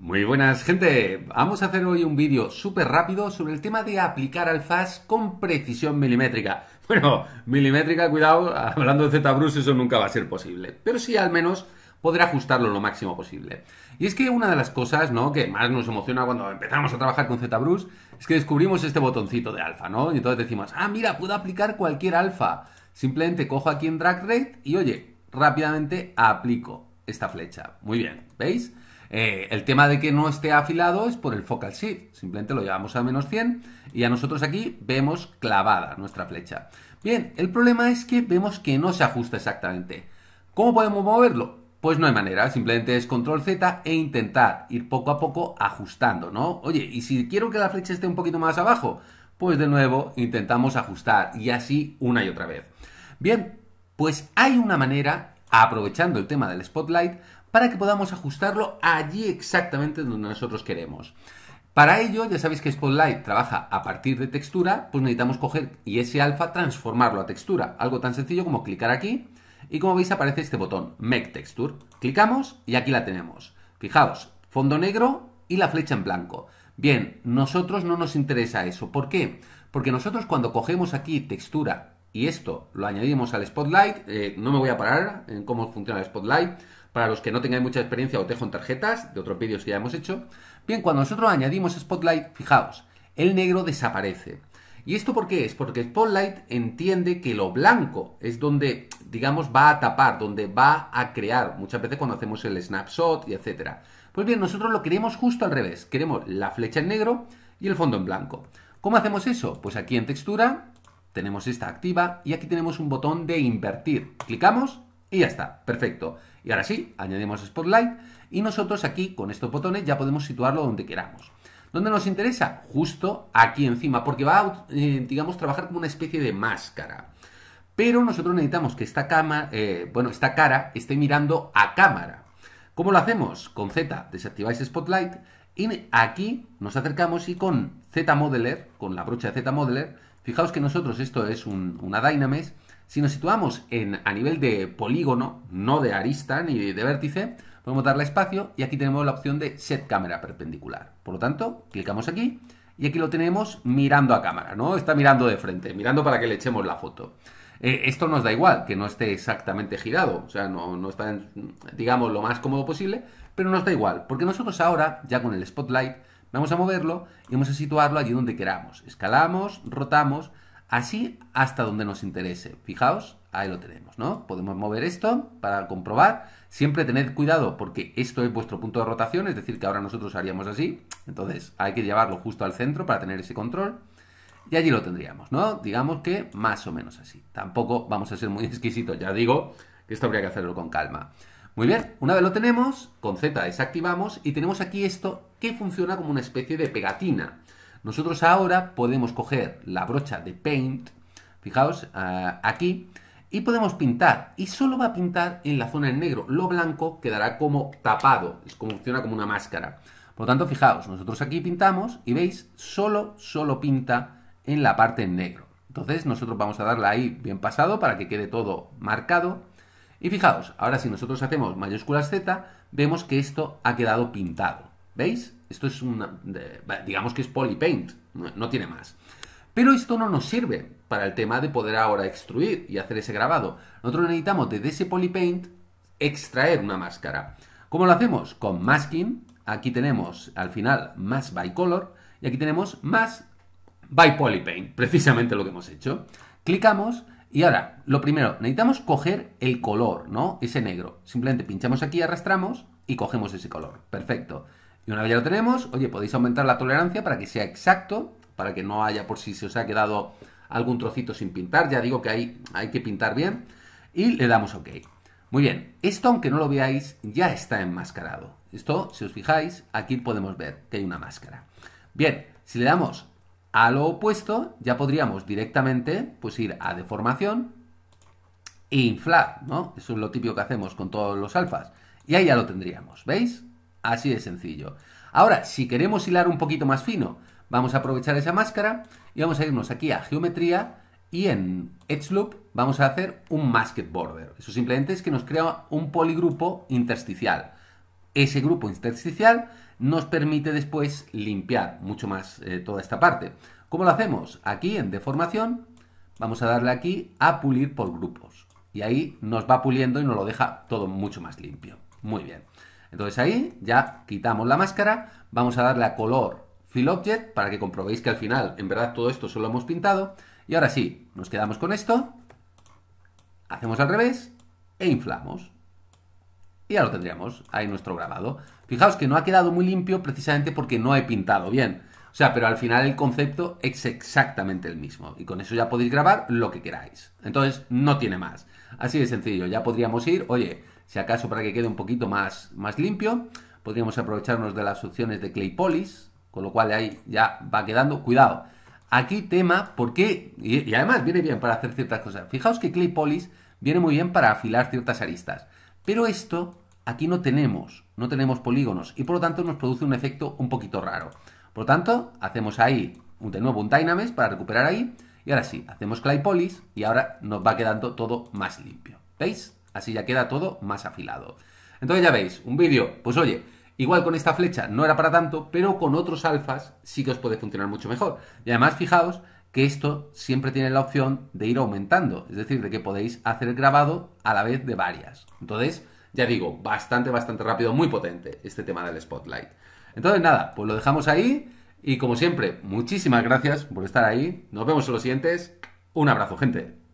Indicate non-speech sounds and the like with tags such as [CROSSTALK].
Muy buenas gente, vamos a hacer hoy un vídeo súper rápido sobre el tema de aplicar alfas con precisión milimétrica. Bueno, milimétrica, cuidado, hablando de ZBrush eso nunca va a ser posible, pero sí al menos podré ajustarlo lo máximo posible. Y es que una de las cosas ¿no? que más nos emociona cuando empezamos a trabajar con ZBrush es que descubrimos este botoncito de alfa, ¿no? Y entonces decimos, ah, mira, puedo aplicar cualquier alfa. Simplemente cojo aquí en Drag Rate y oye, rápidamente aplico esta flecha. Muy bien, ¿veis? Eh, el tema de que no esté afilado es por el focal shift. Simplemente lo llevamos a menos 100 y a nosotros aquí vemos clavada nuestra flecha. Bien, el problema es que vemos que no se ajusta exactamente. ¿Cómo podemos moverlo? Pues no hay manera, simplemente es control Z e intentar ir poco a poco ajustando, ¿no? Oye, y si quiero que la flecha esté un poquito más abajo, pues de nuevo intentamos ajustar y así una y otra vez. Bien, pues hay una manera, aprovechando el tema del spotlight, para que podamos ajustarlo allí exactamente donde nosotros queremos. Para ello, ya sabéis que Spotlight trabaja a partir de textura, pues necesitamos coger y ese alfa transformarlo a textura. Algo tan sencillo como clicar aquí y como veis aparece este botón, Make Texture. Clicamos y aquí la tenemos. Fijaos, fondo negro y la flecha en blanco. Bien, nosotros no nos interesa eso. ¿Por qué? Porque nosotros cuando cogemos aquí textura y esto lo añadimos al Spotlight, eh, no me voy a parar en cómo funciona el Spotlight, para los que no tengan mucha experiencia o tejo en tarjetas, de otros vídeos que ya hemos hecho. Bien, cuando nosotros añadimos Spotlight, fijaos, el negro desaparece. ¿Y esto por qué es? Porque Spotlight entiende que lo blanco es donde, digamos, va a tapar, donde va a crear, muchas veces cuando hacemos el snapshot y etcétera. Pues bien, nosotros lo queremos justo al revés, queremos la flecha en negro y el fondo en blanco. ¿Cómo hacemos eso? Pues aquí en textura tenemos esta activa y aquí tenemos un botón de invertir. Clicamos y ya está, perfecto. Y ahora sí, añadimos Spotlight y nosotros aquí con estos botones ya podemos situarlo donde queramos. ¿Dónde nos interesa? Justo aquí encima, porque va a, eh, digamos, trabajar como una especie de máscara. Pero nosotros necesitamos que esta, eh, bueno, esta cara esté mirando a cámara. ¿Cómo lo hacemos? Con Z desactiváis Spotlight y aquí nos acercamos y con Z Modeler, con la brocha de Z Modeler, fijaos que nosotros, esto es una dynamics si nos situamos en, a nivel de polígono, no de arista ni de vértice, podemos darle espacio y aquí tenemos la opción de Set Cámara Perpendicular. Por lo tanto, clicamos aquí y aquí lo tenemos mirando a cámara, ¿no? Está mirando de frente, mirando para que le echemos la foto. Eh, esto nos da igual, que no esté exactamente girado, o sea, no, está, digamos, lo más cómodo posible, pero nos da igual, porque nosotros ahora, ya con el Spotlight, vamos a moverlo y vamos a situarlo allí donde queramos. Escalamos, rotamos Así hasta donde nos interese. Fijaos, ahí lo tenemos, ¿no? Podemos mover esto para comprobar. Siempre tened cuidado porque esto es vuestro punto de rotación, es decir, que ahora nosotros haríamos así. Entonces hay que llevarlo justo al centro para tener ese control. Y allí lo tendríamos, ¿no? Digamos que más o menos así. Tampoco vamos a ser muy [LAUGHS] exquisitos, ya digo que esto habría que hacerlo con calma. Muy bien, una vez lo tenemos, con Z desactivamos y tenemos aquí esto que funciona como una especie de pegatina. Nosotros ahora podemos coger la brocha de Paint, fijaos eh, aquí, y podemos pintar. Y solo va a pintar en la zona en negro. Lo blanco quedará como tapado. Es como funciona como una máscara. Por lo tanto, fijaos, nosotros aquí pintamos y veis, solo, solo pinta en la parte en negro. Entonces nosotros vamos a darle ahí bien pasado para que quede todo marcado. Y fijaos, ahora si nosotros hacemos mayúsculas Z, vemos que esto ha quedado pintado. ¿Veis? Esto es una, digamos que es polypaint, no, no tiene más. Pero esto no nos sirve para el tema de poder ahora extruir y hacer ese grabado. Nosotros necesitamos desde ese polypaint extraer una máscara. ¿Cómo lo hacemos? Con masking. Aquí tenemos al final más by color y aquí tenemos más by polypaint, [LAUGHS] precisamente lo que hemos hecho. Clicamos y ahora, lo primero, necesitamos coger el color, ¿no? Ese negro. Simplemente pinchamos aquí, arrastramos y cogemos ese color. Perfecto. Y una vez ya lo tenemos, oye, podéis aumentar la tolerancia para que sea exacto, para que no haya por si se os ha quedado algún trocito sin pintar. Ya digo que hay, hay que pintar bien. Y le damos OK. Muy bien, esto aunque no lo veáis, ya está enmascarado. Esto, si os fijáis, aquí podemos ver que hay una máscara. Bien, si le damos a lo opuesto, ya podríamos directamente pues ir a deformación e inflar, ¿no? Eso es lo típico que hacemos con todos los alfas. Y ahí ya lo tendríamos, ¿veis? Así de sencillo. Ahora, si queremos hilar un poquito más fino, vamos a aprovechar esa máscara y vamos a irnos aquí a geometría y en Edge Loop vamos a hacer un Masked Border. Eso simplemente es que nos crea un poligrupo intersticial. Ese grupo intersticial nos permite después limpiar mucho más eh, toda esta parte. ¿Cómo lo hacemos? Aquí en Deformación vamos a darle aquí a Pulir por Grupos. Y ahí nos va puliendo y nos lo deja todo mucho más limpio. Muy bien. Entonces ahí ya quitamos la máscara, vamos a darle a color fill object para que comprobéis que al final en verdad todo esto solo hemos pintado. Y ahora sí, nos quedamos con esto, hacemos al revés e inflamos. Y ya lo tendríamos, ahí nuestro grabado. Fijaos que no ha quedado muy limpio precisamente porque no he pintado bien. O sea, pero al final el concepto es exactamente el mismo. Y con eso ya podéis grabar lo que queráis. Entonces, no tiene más. Así de sencillo. Ya podríamos ir, oye, si acaso para que quede un poquito más, más limpio, podríamos aprovecharnos de las opciones de Claypolis, con lo cual ahí ya va quedando. Cuidado, aquí tema, porque, y, además viene bien para hacer ciertas cosas. Fijaos que Claypolis viene muy bien para afilar ciertas aristas, pero esto aquí no tenemos, no tenemos polígonos, y por lo tanto nos produce un efecto un poquito raro. Por lo tanto, hacemos ahí de nuevo un Dynames para recuperar ahí, y ahora sí, hacemos Claypolis y ahora nos va quedando todo más limpio. ¿Veis? Así ya queda todo más afilado. Entonces ya veis, un vídeo, pues oye, igual con esta flecha no era para tanto, pero con otros alfas sí que os puede funcionar mucho mejor. Y además fijaos que esto siempre tiene la opción de ir aumentando, es decir, de que podéis hacer el grabado a la vez de varias. Entonces, ya digo, bastante, bastante rápido, muy potente este tema del spotlight. Entonces nada, pues lo dejamos ahí y como siempre, muchísimas gracias por estar ahí. Nos vemos en los siguientes. Un abrazo, gente.